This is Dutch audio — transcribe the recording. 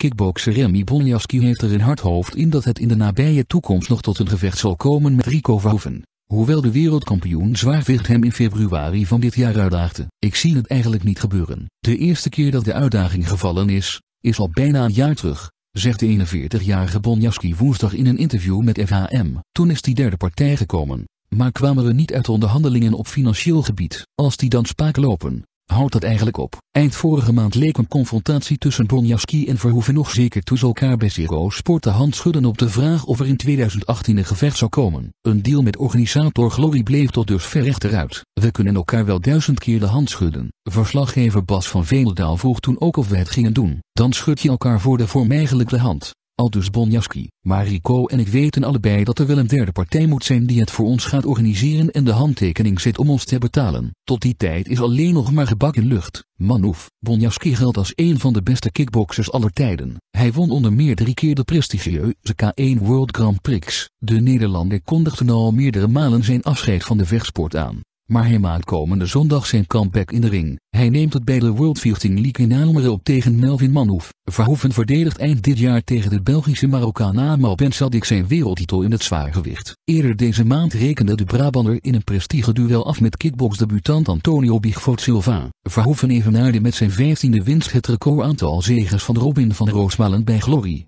Kickbokser Remy Bonjasky heeft er een hard hoofd in dat het in de nabije toekomst nog tot een gevecht zal komen met Rico Verhoeven. Hoewel de wereldkampioen Zwaarwicht hem in februari van dit jaar uitdaagde. Ik zie het eigenlijk niet gebeuren. De eerste keer dat de uitdaging gevallen is, is al bijna een jaar terug, zegt de 41-jarige Bonjasky woensdag in een interview met FHM. Toen is die derde partij gekomen, maar kwamen we niet uit onderhandelingen op financieel gebied. Als die dan spaak lopen, houdt dat eigenlijk op? Eind vorige maand leek een confrontatie tussen Bronjaski en Verhoeven nog zeker toen ze elkaar bij Zero Sport de hand schudden op de vraag of er in 2018 een gevecht zou komen. Een deal met organisator Glory bleef tot dusver rechteruit. We kunnen elkaar wel duizend keer de hand schudden. Verslaggever Bas van Velendaal vroeg toen ook of we het gingen doen. Dan schud je elkaar voor de vorm de hand dus Bonjaski, maar Rico en ik weten allebei dat er wel een derde partij moet zijn die het voor ons gaat organiseren en de handtekening zit om ons te betalen. Tot die tijd is alleen nog maar gebak in lucht. Manouf, Bonjaski geldt als een van de beste kickboxers aller tijden. Hij won onder meer drie keer de prestigieuze K1 World Grand Prix. De Nederlander kondigde al meerdere malen zijn afscheid van de vechtsport aan maar hij maakt komende zondag zijn comeback in de ring. Hij neemt het bij de World 14 League in Almere op tegen Melvin Manhoef. Verhoeven verdedigt eind dit jaar tegen de Belgische Marokkaan Amal Ben zijn wereldtitel in het zwaargewicht. Eerder deze maand rekende de Brabander in een prestigeduel af met kickboxdebutant Antonio Bigfoot Silva. Verhoeven evenaarde met zijn 15e winst het recordaantal zegens van Robin van Roosmalen bij Glory.